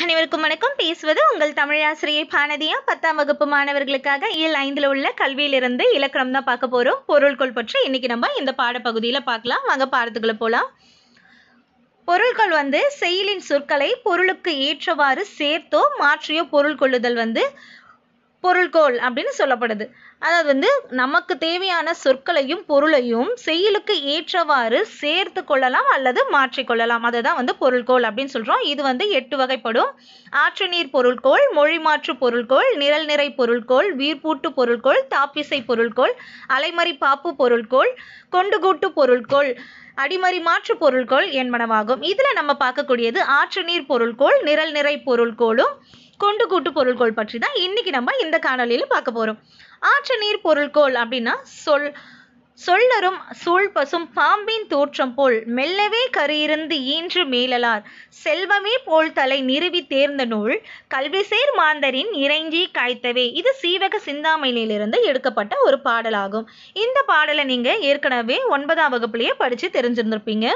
அனைவருக்கும் வணக்கம் பேசுவது உங்கள் தமிழ் ஆசிரியை பானதியா பத்தாம் வகுப்பு மாணவர்களுக்காக இயல் ஐந்தில் உள்ள கல்வியிலிருந்து இலக்கணம் தான் பார்க்க பொருள் கொள் பற்றி இன்னைக்கு நம்ம இந்த பாடப்பகுதியில் பார்க்கலாம் வாங்க பாடத்துக்குள்ள போகலாம் பொருள்கள் வந்து செயலின் சொற்களை பொருளுக்கு ஏற்றவாறு சேர்த்தோ மாற்றியோ பொருள் கொள்ளுதல் வந்து பொருள்கோள் அப்படின்னு சொல்லப்படுது அதாவது வந்து நமக்கு தேவையான சொற்களையும் பொருளையும் செயலுக்கு ஏற்றவாறு சேர்த்து கொள்ளலாம் அல்லது மாற்றிக்கொள்ளலாம் அதுதான் வந்து பொருள்கோள் அப்படின்னு சொல்கிறோம் இது வந்து எட்டு வகைப்படும் ஆற்று நீர் பொருள்கோள் மொழி மாற்று பொருள்கோள் நிரல் நிறை பொருள்கோள் வீர்பூட்டு பொருள்கோள் தாப்பிசை பொருள்கோள் அலைமறி பாப்பு பொருள்கோள் கொண்டுகூட்டு பொருள்கோள் அடிமறி மாற்று பொருள்கோள் என்பனவாகும் இதில் நம்ம பார்க்கக்கூடியது ஆற்று நீர் பொருள்கோள் நிரல் நிறை பொருள்கோளும் கொண்டு கூட்டு பொருள்கோள் பற்றி தான் இன்னைக்கு நம்ம இந்த காணொலியில் பார்க்க போகிறோம் ஆற்று நீர் பொருள்கோள் அப்படின்னா சொல் சொல்லரும் சூழ்பசும் பாம்பின் தோற்றம் போல் மெல்லவே கரியிருந்து ஈன்று மேலலார் செல்வமே போல் தலை நிறுவி தேர்ந்த நூல் கல்விசேர் மாந்தரின் இறைஞ்சி காய்த்தவே இது சீவக சிந்தாமணியிலிருந்து எடுக்கப்பட்ட ஒரு பாடலாகும் இந்த பாடலை நீங்கள் ஏற்கனவே ஒன்பதாம் வகுப்புலேயே படித்து தெரிஞ்சிருந்திருப்பீங்க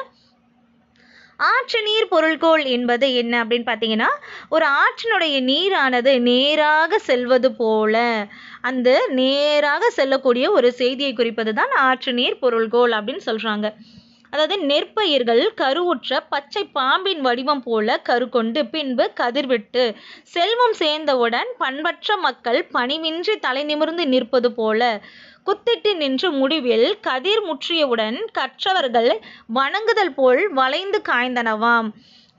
ஆற்று நீர் பொருள்கோள் என்பது என்ன அப்படின்னு பார்த்தீங்கன்னா ஒரு ஆற்றினுடைய நீரானது நேராக செல்வது போல அந்த நேராக செல்லக்கூடிய ஒரு செய்தியை குறிப்பது தான் ஆற்று நீர் பொருள்கோள் அப்படின்னு சொல்கிறாங்க அதாவது நெற்பயிர்கள் கருவுற்ற பச்சை பாம்பின் வடிவம் போல கருக்கொண்டு பின்பு கதிர்விட்டு செல்வம் சேர்ந்தவுடன் பண்பற்ற மக்கள் பணிவின்றி தலை நிமிர்ந்து நிற்பது போல குத்திட்டு நின்று முடிவில் கதிர் முற்றியவுடன் கற்றவர்கள் வணங்குதல் போல் வளைந்து காய்ந்தனவாம்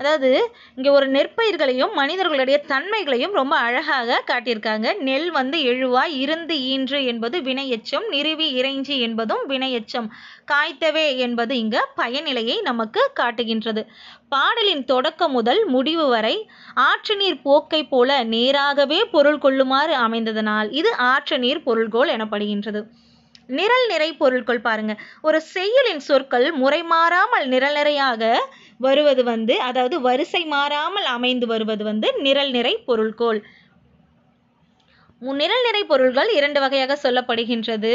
அதாவது இங்கே ஒரு நெற்பயிர்களையும் மனிதர்களுடைய தன்மைகளையும் ரொம்ப அழகாக காட்டியிருக்காங்க நெல் வந்து எழுவா இருந்து ஈன்று என்பது வினையச்சம் நிறுவி இறைஞ்சி என்பதும் வினையச்சம் காய்த்தவே என்பது இங்கே பயனிலையை நமக்கு காட்டுகின்றது பாடலின் தொடக்கம் முதல் முடிவு வரை ஆற்று நீர் போக்கை போல நேராகவே பொருள் கொள்ளுமாறு அமைந்ததனால் இது ஆற்று நீர் பொருள்கோள் எனப்படுகின்றது நிரல் நிறை பொருட்கள் பாருங்க ஒரு செயலின் சொற்கள் முறைமாறாமல் நிரல் நிறையாக வருவது வந்து அதாவது வரிசை மாறாமல் அமைந்து வருவது வந்து நிரல் நிறை பொருள்கோள் நிரல் நிறை பொருள்கள் இரண்டு வகையாக சொல்லப்படுகின்றது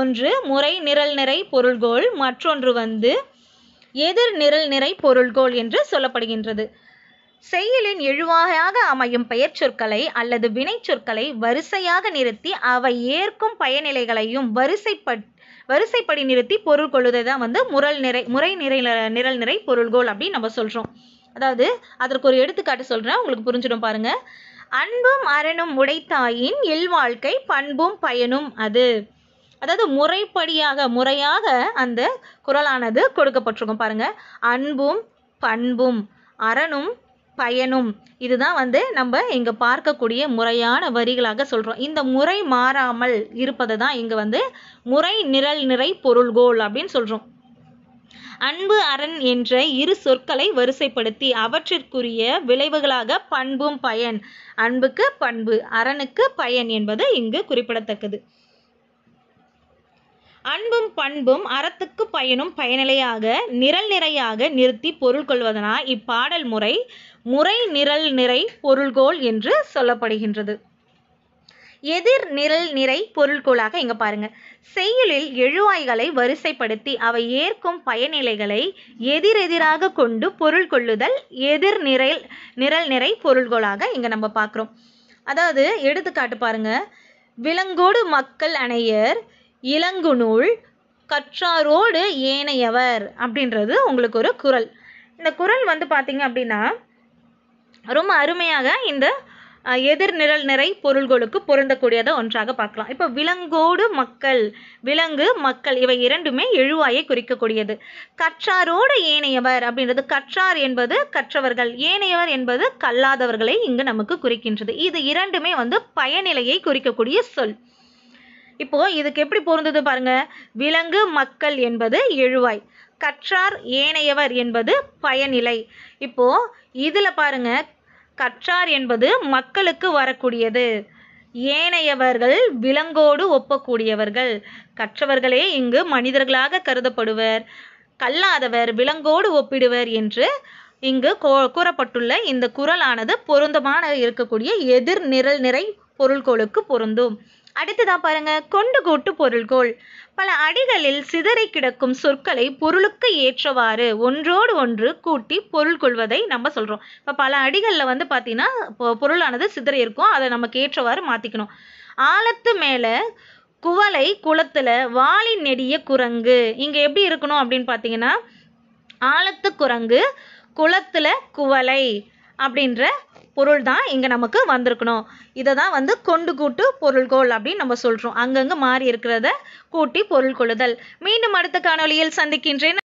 ஒன்று முறை நிரல் நிறை பொருள்கோள் மற்றொன்று வந்து எதிர் நிரல் நிறை பொருள்கோள் என்று சொல்லப்படுகின்றது செயலின் எழுவாக அமையும் பெயர் சொற்களை அல்லது வினை சொற்களை வரிசையாக நிறுத்தி அவை ஏற்கும் பயனிலைகளையும் வரிசைப்பட்டு வரிசைப்படி நிறுத்தி பொருள் கொள்ளுதை தான் வந்து முரல் நிறை முறை நிறை நிரல் நிறை பொருள்கோள் அப்படின்னு நம்ம சொல்கிறோம் அதாவது அதற்கு ஒரு எடுத்துக்காட்டு சொல்கிறேன் உங்களுக்கு புரிஞ்சிடும் பாருங்கள் அன்பும் அரணும் உடைத்தாயின் இல்வாழ்க்கை பண்பும் பயனும் அது அதாவது முறைப்படியாக முறையாக அந்த குரலானது கொடுக்கப்பட்டிருக்கும் பாருங்க அன்பும் பண்பும் அரணும் பயனும் இதுதான் வந்து நம்ம இங்கே பார்க்கக்கூடிய முறையான வரிகளாக சொல்கிறோம் இந்த முறை மாறாமல் இருப்பதை தான் இங்கே வந்து முறை நிரல் நிறை பொருள்கோள் அப்படின்னு சொல்கிறோம் அன்பு அரண் என்ற இரு சொற்களை வரிசைப்படுத்தி அவற்றிற்குரிய விளைவுகளாக பண்பும் பயன் அன்புக்கு பண்பு அரணுக்கு பயன் என்பது இங்கு குறிப்பிடத்தக்கது அன்பும் பண்பும் அறத்துக்கு பயனும் பயனிலையாக நிரல் நிறையாக நிறுத்தி பொருள் கொள்வதனால் இப்பாடல் முறை முறை நிரல் நிறை பொருள்கோள் என்று சொல்லப்படுகின்றது எதிர் நிரல் நிறை பொருள்கோளாக இங்க பாருங்க செய்யுளில் எழுவாய்களை வரிசைப்படுத்தி அவை ஏற்கும் பயனிலைகளை எதிரெதிராக கொண்டு பொருள் கொள்ளுதல் எதிர் நிரல் நிரல் நிறை பொருள்கோளாக இங்க நம்ம பார்க்குறோம் அதாவது எடுத்துக்காட்டு பாருங்க விலங்கோடு மக்கள் அணையர் இளங்குநூல் கற்றாரோடு ஏனையவர் அப்படின்றது உங்களுக்கு ஒரு குரல் இந்த குரல் வந்து பார்த்தீங்க அப்படின்னா ரொம்ப அருமையாக இந்த எதிர்நிரல் நிறை பொருள்களுக்கு பொருந்தக்கூடியதை ஒன்றாக பார்க்கலாம் இப்போ விலங்கோடு மக்கள் விலங்கு மக்கள் இவை இரண்டுமே எழுவாயை குறிக்கக்கூடியது கற்றாரோடு ஏனையவர் அப்படின்றது கற்றார் என்பது கற்றவர்கள் ஏனையவர் என்பது கல்லாதவர்களை இங்கு நமக்கு குறிக்கின்றது இது இரண்டுமே வந்து பயனிலையை குறிக்கக்கூடிய சொல் இப்போது இதுக்கு எப்படி பொருந்தது பாருங்க விலங்கு மக்கள் என்பது எழுவாய் கற்றார் ஏனையவர் என்பது பயனிலை இப்போது இதில் பாருங்க கற்றார் என்பது மக்களுக்கு வரக்கூடியது ஏனையவர்கள் விலங்கோடு ஒப்பக்கூடியவர்கள் கற்றவர்களே இங்கு மனிதர்களாக கருதப்படுவர் கல்லாதவர் விலங்கோடு ஒப்பிடுவர் என்று இங்கு கூறப்பட்டுள்ள இந்த குரலானது பொருந்தமான இருக்கக்கூடிய எதிர் நிரல் நிறை பொருள்கோளுக்கு பொருந்தும் அடுத்ததா பாருங்க கொண்டு கூட்டு பொருள்கோள் பல அடிகளில் சிதறி கிடக்கும் சொற்களை பொருளுக்கு ஏற்றவாறு ஒன்றோடு ஒன்று கூட்டி பொருள் கொள்வதை நம்ம சொல்கிறோம் இப்போ பல அடிகளில் வந்து பாத்தீங்கன்னா பொருளானது சிதறி இருக்கும் அதை நமக்கு ஏற்றவாறு மாற்றிக்கணும் ஆழத்து மேலே குவளை குளத்தில் வாளி நெடிய குரங்கு இங்கே எப்படி இருக்கணும் அப்படின்னு பார்த்தீங்கன்னா ஆழத்து குரங்கு குளத்தில் குவளை அப்படின்ற பொருள் தான் இங்கே நமக்கு வந்திருக்கணும் இதை தான் வந்து கொண்டு கூட்டு பொருள்கோள் அப்படின்னு நம்ம சொல்கிறோம் அங்கங்கே மாறி இருக்கிறத கூட்டி பொருள் கொள்ளுதல் மீண்டும் அடுத்த காணொலியில் சந்திக்கின்றேன்